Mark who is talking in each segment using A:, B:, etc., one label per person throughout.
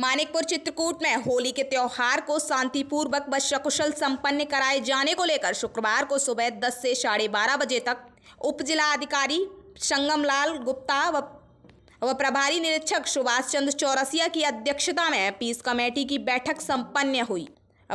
A: मानिकपुर चित्रकूट में होली के त्यौहार को शांतिपूर्वक व सकुशल संपन्न कराए जाने को लेकर शुक्रवार को सुबह 10 से साढ़े बारह बजे तक उप जिलाधिकारी संगमलाल गुप्ता व व प्रभारी निरीक्षक सुभाष चंद्र चौरसिया की अध्यक्षता में पीस कमेटी की बैठक संपन्न हुई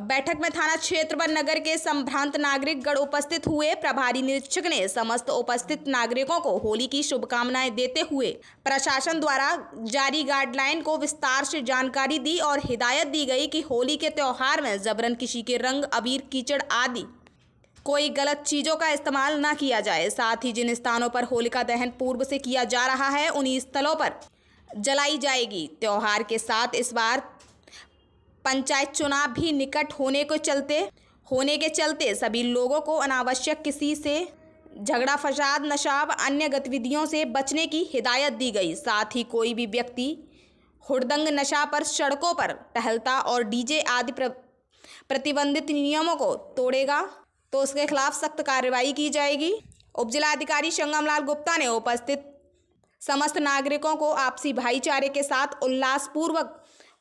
A: बैठक में थाना क्षेत्र व नगर के संभ्रांत नागरिक गण उपस्थित हुए प्रभारी निरीक्षक ने समस्त उपस्थित नागरिकों को होली की शुभकामनाएं देते हुए प्रशासन द्वारा जारी गाइडलाइन को विस्तार से जानकारी दी और हिदायत दी गई कि होली के त्यौहार में जबरन किसी के रंग अबीर कीचड़ आदि कोई गलत चीज़ों का इस्तेमाल न किया जाए साथ ही जिन स्थानों पर होलिका दहन पूर्व से किया जा रहा है उन्हीं स्थलों पर जलाई जाएगी त्यौहार के साथ इस बार पंचायत चुनाव भी निकट होने को चलते होने के चलते सभी लोगों को अनावश्यक किसी से झगड़ा फसाद नशा व अन्य गतिविधियों से बचने की हिदायत दी गई साथ ही कोई भी व्यक्ति हुड़दंग नशा पर सड़कों पर टहलता और डीजे आदि प्रतिबंधित नियमों को तोड़ेगा तो उसके खिलाफ सख्त कार्रवाई की जाएगी उपजिलाधिकारी संगम लाल गुप्ता ने उपस्थित समस्त नागरिकों को आपसी भाईचारे के साथ उल्लासपूर्वक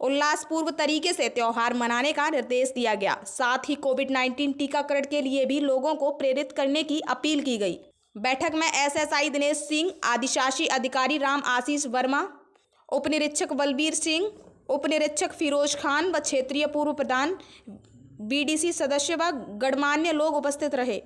A: उल्लासपूर्व तरीके से त्यौहार मनाने का निर्देश दिया गया साथ ही कोविड 19 टीकाकरण के लिए भी लोगों को प्रेरित करने की अपील की गई बैठक में एसएसआई दिनेश सिंह आदिशासी अधिकारी राम आशीष वर्मा उपनिरीक्षक बलबीर सिंह उपनिरीक्षक फिरोज खान व क्षेत्रीय पूर्व प्रधान बीडीसी सदस्य व गणमान्य लोग उपस्थित रहे